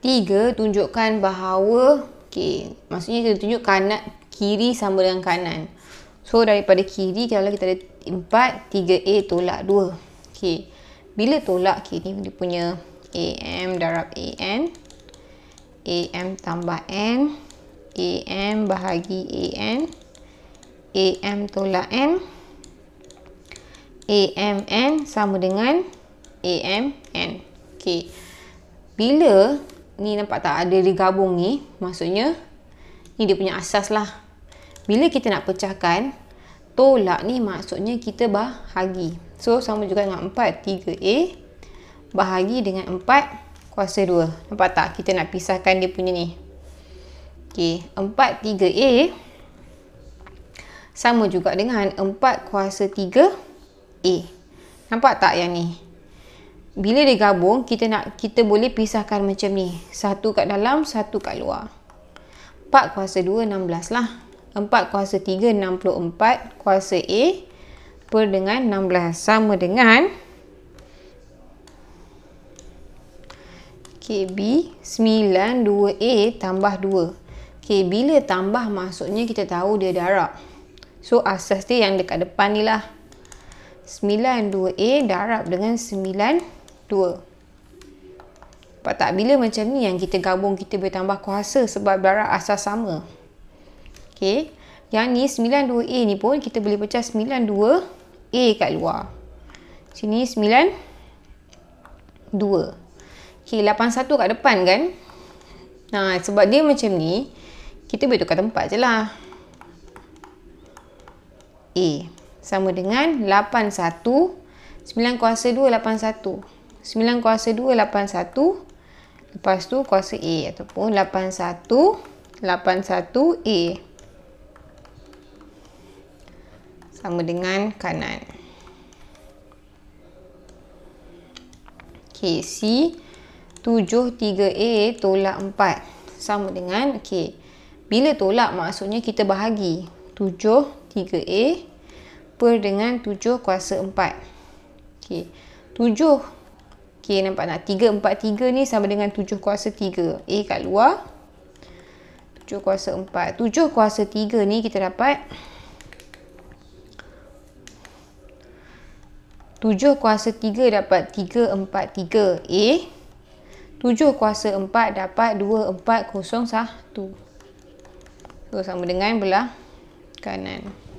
Tiga, tunjukkan bahawa okay, maksudnya kita tunjuk kanan kiri sama dengan kanan. So, daripada kiri, kalau kita ada empat, tiga A tolak dua. Okay. Bila tolak, okay, dia punya AM darab AN. AM tambah N. AM bahagi AN. AM tolak N. AM N sama dengan AM N. Okay. Bila ni nampak tak ada digabung ni maksudnya ni dia punya asas lah bila kita nak pecahkan tolak ni maksudnya kita bahagi so sama juga dengan 4 3A bahagi dengan 4 kuasa 2 nampak tak kita nak pisahkan dia punya ni ok 4 3A sama juga dengan 4 kuasa 3A nampak tak yang ni bila dia gabung kita nak kita boleh pisahkan macam ni satu kat dalam satu kat luar 4 kuasa 2 16 lah 4 kuasa 3 64 kuasa A per dengan 16 sama dengan KB 9 2A tambah 2 ok bila tambah maksudnya kita tahu dia darab so asas dia yang dekat depan ni lah 9 2A darab dengan 9 dua, Nampak tak? Bila macam ni yang kita gabung, kita boleh tambah kuasa sebab darah asas sama. Okay. Yang ni 92A ni pun kita boleh pecah 92A kat luar. Sini 9 2. Okay, 81 kat depan kan? Nah, ha, sebab dia macam ni, kita boleh tukar tempat je lah. A sama dengan 81 9 kuasa 2 81. 9 kuasa 2, 8, 1. Lepas tu kuasa A ataupun 8, 1, 8, 1, A. Sama dengan kanan. Okay, C, 7, 3, A, tolak 4. Sama dengan, okay. Bila tolak maksudnya kita bahagi. 7, 3, A, per dengan 7 kuasa 4. Okay, 7, Okey, nampak tak? 3, 4, 3 ni sama dengan 7 kuasa 3. A kat luar. 7 kuasa 4. 7 kuasa 3 ni kita dapat. 7 kuasa 3 dapat 3, 4, 3. A. 7 kuasa 4 dapat 2, 4, 0, 1. So, sama dengan belah kanan.